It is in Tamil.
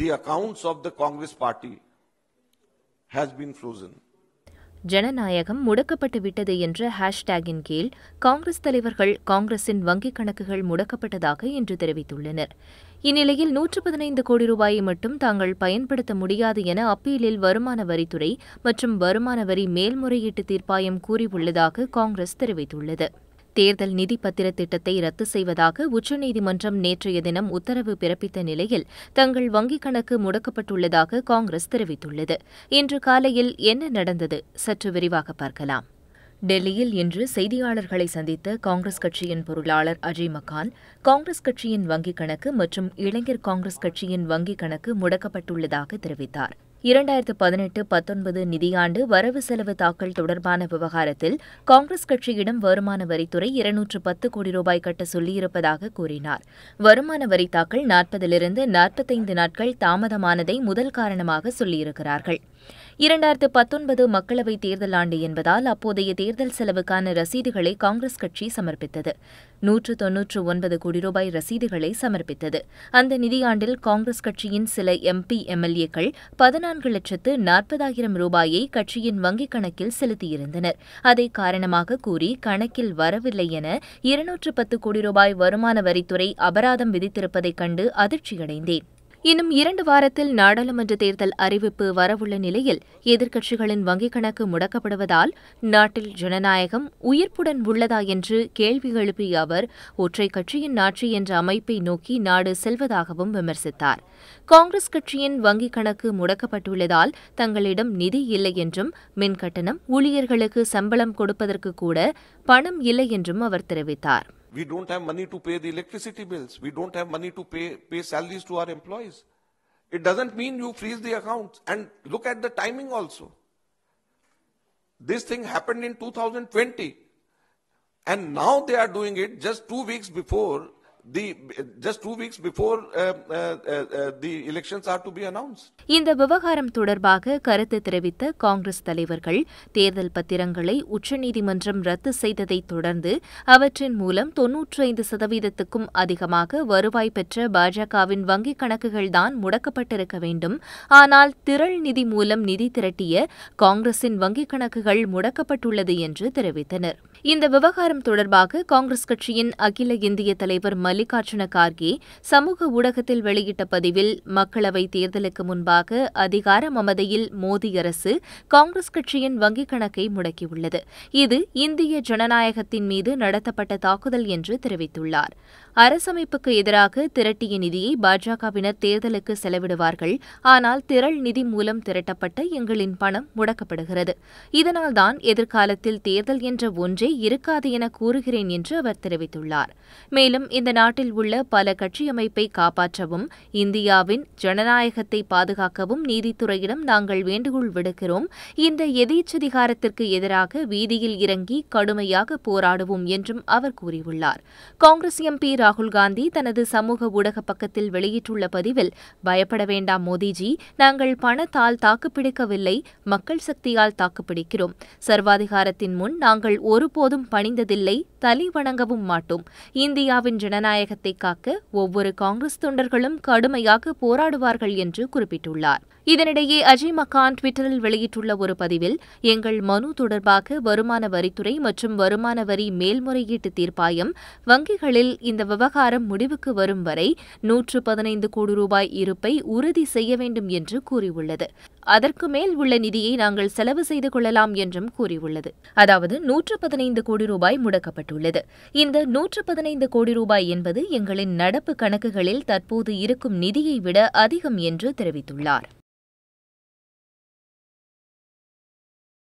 the accounts of the Congress party has been frozen. ஜனநாயகம் முடக்கப்பட்டு விட்டது என்ற ஹேஷ்டேகின் கீழ் காங்கிரஸ் தலைவர்கள் காங்கிரசின் வங்கிக் கணக்குகள் முடக்கப்பட்டதாக இன்று தெரிவித்துள்ளனர் இந்நிலையில் நூற்று பதினைந்து கோடி ரூபாயை மட்டும் தாங்கள் பயன்படுத்த முடியாது என அப்பீலில் வருமான வரித்துறை மற்றும் வருமான வரி மேல்முறையீட்டு தீர்ப்பாயம் கூறியுள்ளதாக காங்கிரஸ் தெரிவித்துள்ளது தேர்தல் நிதி பத்திர திட்டத்தை ரத்து செய்வதாக உச்சநீதிமன்றம் நேற்றைய தினம் உத்தரவு பிறப்பித்த நிலையில் தங்கள் வங்கிக் கணக்கு முடக்கப்பட்டுள்ளதாக காங்கிரஸ் தெரிவித்துள்ளது இன்று காலையில் என்ன நடந்தது சற்று விரிவாக பார்க்கலாம் டெல்லியில் இன்று செய்தியாளர்களை சந்தித்த காங்கிரஸ் கட்சியின் பொருளாளர் அஜய் மக்கான் காங்கிரஸ் கட்சியின் வங்கிக் கணக்கு மற்றும் இளைஞர் காங்கிரஸ் கட்சியின் வங்கிக் கணக்கு முடக்கப்பட்டுள்ளதாக தெரிவித்தார் இரண்டாயிரத்து பதினெட்டு பத்தொன்பது நிதியாண்டு வரவு செலவு தாக்கல் தொடர்பான விவகாரத்தில் காங்கிரஸ் கட்சியிடம் வருமான வரித்துறை இருநூற்று பத்து கோடி ரூபாய் கட்ட சொல்லியிருப்பதாக கூறினார் வருமான வரி தாக்கல் நாற்பதிலிருந்து நாற்பத்தைந்து நாட்கள் தாமதமானதை முதல் காரணமாக சொல்லியிருக்கிறார்கள் இரண்டாயிரத்து பத்தொன்பது மக்களவைத் தேர்தல் ஆண்டு என்பதால் அப்போதைய தேர்தல் செலவுக்கான ரசீதுகளை காங்கிரஸ் கட்சி சமர்ப்பித்தது நூற்று தொன்னூற்று ஒன்பது கோடி ரூபாய் ரசீதுகளை சமர்ப்பித்தது அந்த நிதியாண்டில் காங்கிரஸ் கட்சியின் சில எம்பி எம்எல்ஏக்கள் பதினான்கு லட்சத்து நாற்பதாயிரம் ரூபாயை கட்சியின் வங்கிக் கணக்கில் செலுத்தியிருந்தனர் அதை காரணமாக கூறி கணக்கில் வரவில்லை என இருநூற்று பத்து கோடி ரூபாய் வருமான வரித்துறை அபராதம் விதித்திருப்பதைக் கண்டு அதிர்ச்சியடைந்தேன் இன்னும் இரண்டு வாரத்தில் நாடாளுமன்ற தேர்தல் அறிவிப்பு வரவுள்ள நிலையில் எதிர்க்கட்சிகளின் வங்கிக் கணக்கு முடக்கப்படுவதால் நாட்டில் ஜனநாயகம் உயிர்ப்புடன் உள்ளதா என்று கேள்வி எழுப்பிய அவர் ஒற்றை கட்சியின் ஆட்சி என்ற அமைப்பை நோக்கி நாடு செல்வதாகவும் விமர்சித்தார் காங்கிரஸ் கட்சியின் வங்கிக் கணக்கு முடக்கப்பட்டுள்ளதால் தங்களிடம் நிதி இல்லை என்றும் மின்கட்டணம் ஊழியர்களுக்கு சம்பளம் கொடுப்பதற்கு கூட பணம் இல்லை என்றும் அவர் தெரிவித்தார் We don't have money to pay the electricity bills. We don't have money to pay, pay salaries to our employees. It doesn't mean you freeze the accounts. And look at the timing also. This thing happened in 2020. And now they are doing it just two weeks before Uh, uh, uh, இந்த விவகாரம் தொடர்பாக கருத்து தெரிவித்த காங்கிரஸ் தலைவர்கள் தேர்தல் பத்திரங்களை உச்சநீதிமன்றம் ரத்து செய்ததை தொடர்ந்து அவற்றின் மூலம் ஐந்து சதவீதத்துக்கும் அதிகமாக வருவாய் பெற்ற பாஜகவின் வங்கிக் கணக்குகள்தான் முடக்கப்பட்டிருக்க வேண்டும் ஆனால் திரள் நிதி மூலம் நிதி திரட்டிய காங்கிரசின் வங்கிக் கணக்குகள் முடக்கப்பட்டுள்ளது என்று தெரிவித்தனர் இந்த விவகாரம் தொடர்பாக காங்கிரஸ் கட்சியின் அகில இந்திய தலைவர் மல் மல்லிகார்ஜுன கார்கே சமூக ஊடகத்தில் வெளியிட்ட பதிவில் மக்களவைத் தேர்தலுக்கு முன்பாக அதிகார மமதையில் மோடி அரசு காங்கிரஸ் கட்சியின் வங்கிக் கணக்கை முடக்கியுள்ளது இது இந்திய ஜனநாயகத்தின் மீது நடத்தப்பட்ட தாக்குதல் என்று தெரிவித்துள்ளார் அரசமைப்புக்கு எதிராக திரட்டிய நிதியை பாஜகவினர் தேர்தலுக்கு செலவிடுவார்கள் ஆனால் திரள் நிதி மூலம் திரட்டப்பட்ட எங்களின் பணம் முடக்கப்படுகிறது இதனால்தான் எதிர்காலத்தில் தேர்தல் என்ற ஒன்றே இருக்காது என கூறுகிறேன் என்று அவர் தெரிவித்துள்ளார் மேலும் இந்த நாட்டில் உள்ள பல கட்சியமைப்பை காப்பாற்றவும் இந்தியாவின் ஜனநாயகத்தை பாதுகாக்கவும் நீதித்துறையிடம் நாங்கள் வேண்டுகோள் விடுக்கிறோம் இந்த எதேச்சதிகாரத்திற்கு எதிராக வீதியில் இறங்கி கடுமையாக போராடுவோம் என்றும் அவர் கூறியுள்ளார் காங்கிரஸ் எம்பி ராகுல் காந்தி தனது சமூக ஊடக பக்கத்தில் வெளியிட்டுள்ள பதிவில் பயப்பட வேண்டாம் மோடிஜி நாங்கள் பணத்தால் தாக்குப்பிடிக்கவில்லை மக்கள் சக்தியால் தாக்குப்பிடிக்கிறோம் சர்வாதிகாரத்தின் முன் நாங்கள் ஒருபோதும் பணிந்ததில்லை தலை வணங்கவும் மாட்டோம் இந்தியாவின் ஜனநாயகத்தை காக்க ஒவ்வொரு காங்கிரஸ் தொண்டர்களும் கடுமையாக போராடுவார்கள் என்று குறிப்பிட்டுள்ளார் இதனிடையே அஜய் மக்கான் டுவிட்டரில் வெளியிட்டுள்ள ஒரு பதிவில் எங்கள் மனு தொடர்பாக வருமான வரித்துறை மற்றும் வருமான வரி மேல்முறையீட்டு தீர்ப்பாயம் வங்கிகளில் இந்த விவகாரம் முடிவுக்கு வரும் வரை நூற்று பதினைந்து கோடி ரூபாய் இருப்பை உறுதி செய்ய வேண்டும் என்று கூறியுள்ளது அதற்கு மேல் உள்ள நிதியை நாங்கள் செலவு செய்து கொள்ளலாம் என்றும் கூறியுள்ளது அதாவது நூற்று பதினைந்து கோடி ரூபாய் முடக்கப்பட்டுள்ளது இந்த நூற்று பதினைந்து கோடி ரூபாய் என்பது எங்களின் நடப்பு கணக்குகளில் தற்போது இருக்கும் நிதியை விட அதிகம் என்று தெரிவித்துள்ளார்